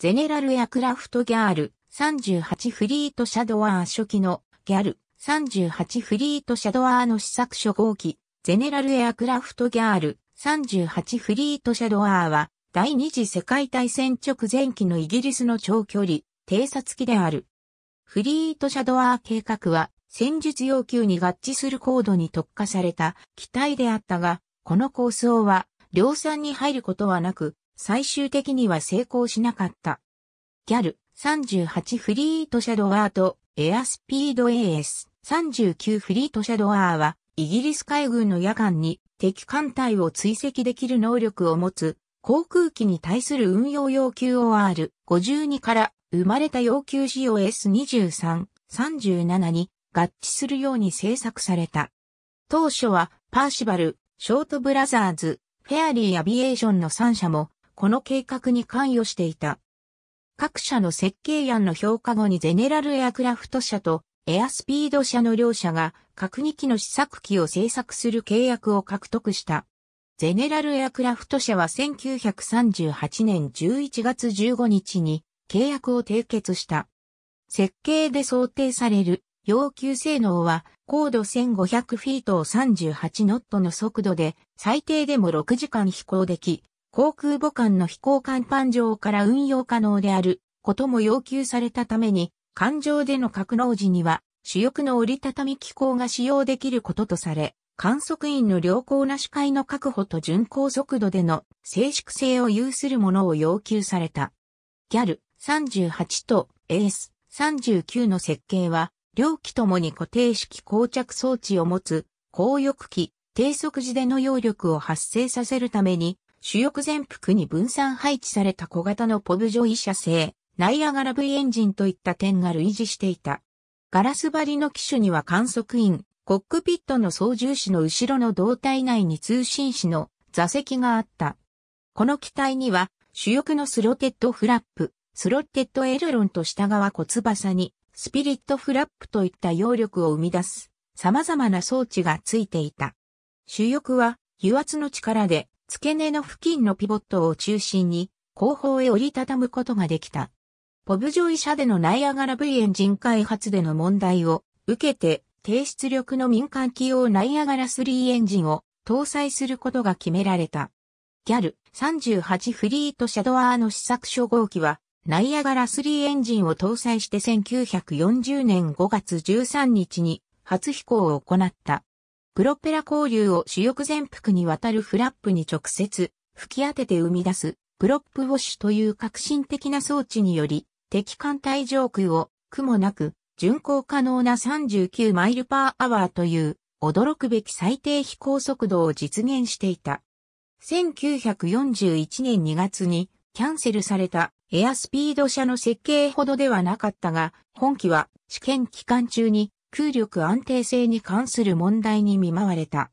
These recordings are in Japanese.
ゼネラルエアクラフトギャール38フリートシャドワー初期のギャル38フリートシャドワーの試作初号機ゼネラルエアクラフトギャール38フリートシャドワーは第二次世界大戦直前期のイギリスの長距離偵察機である。フリートシャドワー計画は戦術要求に合致する高度に特化された機体であったが、この構想は量産に入ることはなく、最終的には成功しなかった。ギャル38フリートシャドワーとエアスピード AS39 フリートシャドワーはイギリス海軍の夜間に敵艦隊を追跡できる能力を持つ航空機に対する運用要求 OR52 から生まれた要求 COS23、37に合致するように制作された。当初はパーシバル、ショートブラザーズ、フェアリーアビエーションの3社もこの計画に関与していた。各社の設計案の評価後にゼネラルエアクラフト社とエアスピード社の両社が核2機の試作機を製作する契約を獲得した。ゼネラルエアクラフト社は1938年11月15日に契約を締結した。設計で想定される要求性能は高度1500フィートを38ノットの速度で最低でも6時間飛行でき、航空母艦の飛行甲板上から運用可能であることも要求されたために、艦上での格納時には主翼の折りたたみ機構が使用できることとされ、観測員の良好な視界の確保と巡航速度での静粛性を有するものを要求された。ギャル38とエース39の設計は、両機ともに固定式膠着装置を持つ、高翼機、低速時での揚力を発生させるために、主翼全幅に分散配置された小型のポブジョイ社製、ナイアガラ V エンジンといった点が類似していた。ガラス張りの機種には観測員、コックピットの操縦士の後ろの胴体内に通信士の座席があった。この機体には主翼のスロテッドフラップ、スロッテッドエルロンと下側小翼にスピリットフラップといった揚力を生み出す様々な装置がついていた。主翼は油圧の力で付け根の付近のピボットを中心に後方へ折りたたむことができた。ポブジョイ社でのナイアガラ V エンジン開発での問題を受けて低出力の民間機用ナイアガラ3エンジンを搭載することが決められた。ギャル38フリートシャドワーの試作初号機はナイアガラ3エンジンを搭載して1940年5月13日に初飛行を行った。プロペラ交流を主翼全幅にわたるフラップに直接吹き当てて生み出すプロップウォッシュという革新的な装置により敵艦隊上空を雲なく巡航可能な39マイルパーアワーという驚くべき最低飛行速度を実現していた。1941年2月にキャンセルされたエアスピード車の設計ほどではなかったが、本機は試験期間中に空力安定性に関する問題に見舞われた。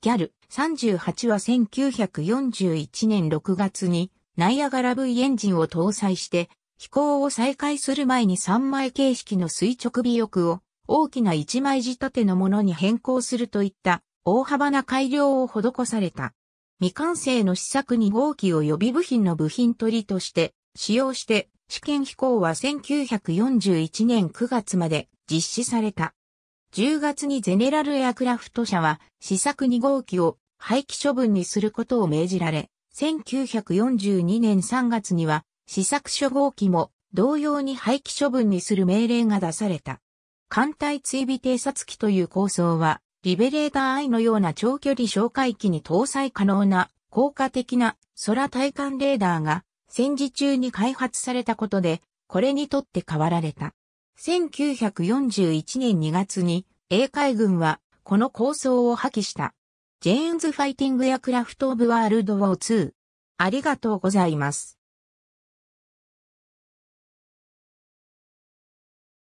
ギャル38は1941年6月にナイアガラ V エンジンを搭載して飛行を再開する前に3枚形式の垂直尾翼を大きな1枚仕立てのものに変更するといった大幅な改良を施された。未完成の試作に号機を予備部品の部品取りとして使用して試験飛行は1941年9月まで実施された。10月にゼネラルエアクラフト社は試作2号機を廃棄処分にすることを命じられ、1942年3月には試作初号機も同様に廃棄処分にする命令が出された。艦隊追尾偵察機という構想は、リベレーター I のような長距離哨戒機に搭載可能な効果的な空対艦レーダーが戦時中に開発されたことで、これにとって変わられた。1941年2月に、英海軍は、この構想を破棄した。ジェーンズ・ファイティング・エアクラフト・オブ・ワールド・ウォー2。ありがとうございます。